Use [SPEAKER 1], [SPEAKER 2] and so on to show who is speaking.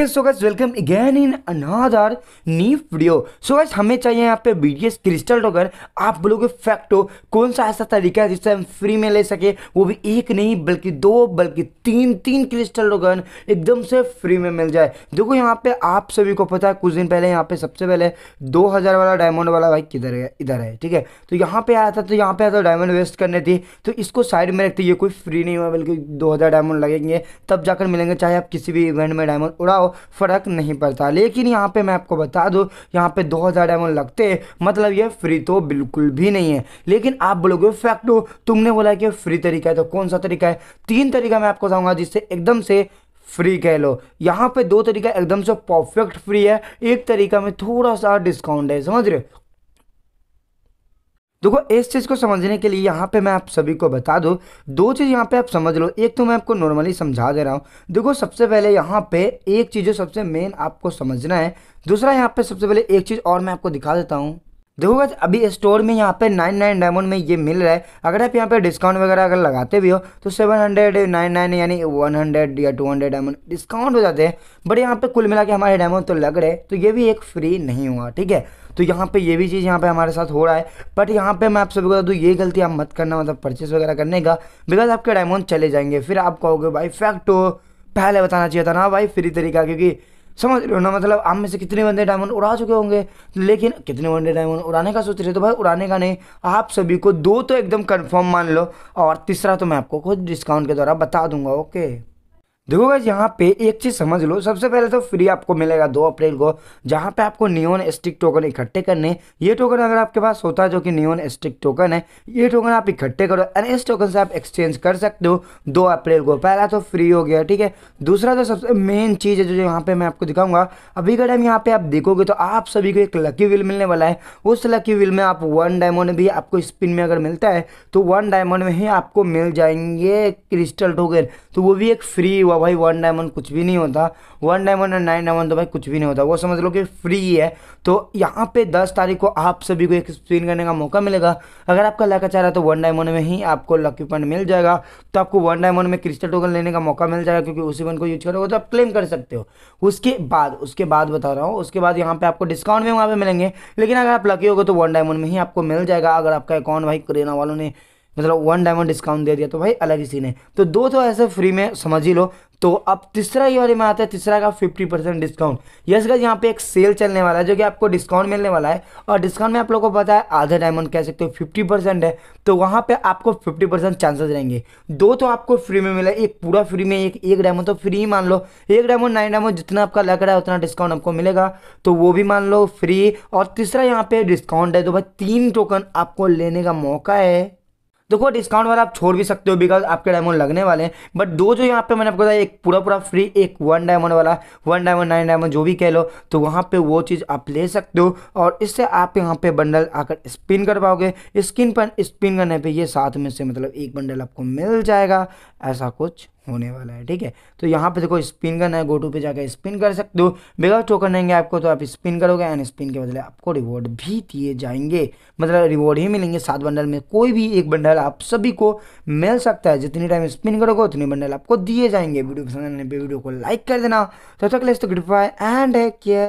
[SPEAKER 1] okay so guys welcome again in another new video so guys हमें चाहिए यहाँ पे बीडीएस क्रिस्टल टोकन आप बोलोगे फैक्टो कौन सा ऐसा तरीका है जिससे हम फ्री में ले सके वो भी एक नहीं बल्कि दो बल्कि तीन तीन क्रिस्टल टोकन एकदम से फ्री में मिल जाए देखो यहाँ पे आप सभी को पता है कुछ दिन पहले यहाँ पे सबसे पहले दो हजार वाला डायमंड वाला भाई किधर है इधर है ठीक है तो यहाँ पे आया था तो यहाँ पे आया था डायमंड वेस्ट करने थी तो इसको साइड में रखते ये कोई फ्री नहीं हुआ बल्कि दो हजार डायमंड लगेंगे तब जाकर मिलेंगे चाहे आप किसी भी इवेंट में डायमंड उड़ाओ फ़र्क नहीं पड़ता लेकिन यहाँ पे मैं आपको बता दूँ यहाँ पे 2000 हज़ार डायमंड लगते हैं मतलब ये फ्री तो बिल्कुल भी नहीं है लेकिन आप बोलोगे फैक्ट हो तुमने बोला कि फ्री तरीका है तो कौन सा तरीका है तीन तरीका मैं आपको बताऊँगा जिससे एकदम से फ्री कह लो यहाँ पे दो तरीका एकदम से परफेक्ट फ्री है एक तरीका में थोड़ा सा डिस्काउंट है समझ रहे देखो इस चीज़ को समझने के लिए यहाँ पे मैं आप सभी को बता दूँ दो चीज़ यहाँ पे आप समझ लो एक तो मैं आपको नॉर्मली समझा दे रहा हूँ देखो सबसे पहले यहाँ पे एक चीज़ जो सबसे मेन आपको समझना है दूसरा यहाँ पे सबसे पहले एक चीज़ और मैं आपको दिखा देता हूँ देखो देखोगा अभी स्टोर में यहाँ पे नाइन नाइन डायमंड में ये मिल रहा है अगर आप यहाँ पे डिस्काउंट वगैरह अगर लगाते भी हो तो सेवन हंड्रेड नाइन नाइन यानी वन हंड्रेड या टू हंड्रेड डायमंड डिस्काउंट हो जाते हैं बट यहाँ पे कुल मिला के हमारे डायमंड तो लग रहे तो ये भी एक फ्री नहीं हुआ ठीक है तो यहाँ पे ये भी चीज़ यहाँ पे हमारे साथ हो रहा है बट यहाँ पे मैं आप सभी को बता दूँ ये गलती आप मत करना मतलब परचेस वगैरह करने का बिकॉज आपके डायमंड चले जाएंगे फिर आप कहोगे भाई फैक्ट हो तो पहले बताना चाहिए था ना भाई फ्री तरीका क्योंकि समझ रहे हो ना मतलब आप में से कितने बंदे डायमंड उड़ा चुके होंगे लेकिन कितने बंदे डायमंड उड़ाने का सोच रहे तो भाई उड़ाने का नहीं आप सभी को दो तो एकदम कंफर्म मान लो और तीसरा तो मैं आपको खुद डिस्काउंट के द्वारा बता दूंगा ओके देखो गाइज यहाँ पे एक चीज़ समझ लो सबसे पहले तो फ्री आपको मिलेगा दो अप्रैल को जहाँ पे आपको नियोन स्टिक टोकन इकट्ठे करने ये टोकन अगर आपके पास होता है जो कि नियोन स्टिक टोकन है ये टोकन आप इकट्ठे करो एंड इस टोकन से आप एक्सचेंज कर सकते हो दो अप्रैल को पहला तो फ्री हो गया ठीक है दूसरा तो सबसे मेन चीज़ है जो यहाँ पे मैं आपको दिखाऊंगा अभी का टाइम यहाँ पे आप देखोगे तो आप सभी को एक लकी व्हील मिलने वाला है उस लकी व्हील में आप वन डायमंड भी आपको स्पिन में अगर मिलता है तो वन डायमंड में ही आपको मिल जाएंगे क्रिस्टल टोकन तो वो भी एक फ्री भाई वन डायमंड कुछ भी नहीं होता वन डायमंड और नाइन डायमंड तो भाई कुछ भी नहीं होता वो समझ लो कि फ्री है तो यहाँ पे दस तारीख को आप सभी को एक स्पिन करने का मौका मिलेगा अगर आपका लक अच्छा रहा है तो वन डायमंड में ही आपको लकी पॉइंट मिल जाएगा तो आपको वन डायमंड में क्रिस्टल टोकन लेने का मौका मिल जाएगा क्योंकि उसी वन को यूज करोगे तो आप क्लेम कर सकते हो उसके बाद उसके बाद बता रहा हूँ उसके बाद यहाँ पे आपको डिस्काउंट में वहाँ पे मिलेंगे लेकिन अगर आप लकी होगे तो वन डायमंड में ही आपको मिल जाएगा अगर आपका अकाउंट भाई करेना वालों ने मतलब वन डायमंड डिस्काउंट दे दिया तो भाई अलग ही सीन है तो दो तो ऐसे फ्री में समझ ही लो तो अब तीसरा ये वाले में आता है तीसरा का फिफ्टी परसेंट डिस्काउंट यस गज यहाँ पे एक सेल चलने वाला है जो कि आपको डिस्काउंट मिलने वाला है और डिस्काउंट में आप लोगों को पता है आधा डायमंड कह सकते हो फिफ्टी परसेंट है तो वहाँ पे आपको फिफ्टी परसेंट चांसेस रहेंगे दो तो आपको फ्री में मिला एक पूरा फ्री में एक एक डायमंड तो फ्री मान लो एक डायमंड नाइन डायमंड जितना आपका लग रहा है उतना डिस्काउंट आपको मिलेगा तो वो भी मान लो फ्री और तीसरा यहाँ पे डिस्काउंट है तो भाई तीन टोकन आपको लेने का मौका है देखो डिस्काउंट वाला आप छोड़ भी सकते हो बिकॉज आपके डायमंड लगने वाले हैं बट दो जो यहाँ पे मैंने आपको बताया एक पूरा पूरा फ्री एक वन डायमंड वाला वन डायमंड नाइन डायमंड जो भी कह लो तो वहाँ पे वो चीज़ आप ले सकते हो और इससे आप यहाँ पे बंडल आकर स्पिन कर पाओगे स्किन पर स्पिन करने पर ये साथ में से मतलब एक बंडल आपको मिल जाएगा ऐसा कुछ होने वाला है ठीक है तो यहाँ पे देखो स्पिन करना है गोटू पे जाकर स्पिन कर सकते हो बेगर टोकन रहेंगे आपको तो आप स्पिन करोगे एंड स्पिन के बदले आपको रिवॉर्ड भी दिए जाएंगे मतलब रिवॉर्ड ही मिलेंगे सात बंडल में कोई भी एक बंडल आप सभी को मिल सकता है जितनी टाइम स्पिन करोगे उतने बंडल आपको दिए जाएंगे वीडियो पसंद आने पर वीडियो को लाइक कर देना तो तक लेस तो बाय एंड है क्या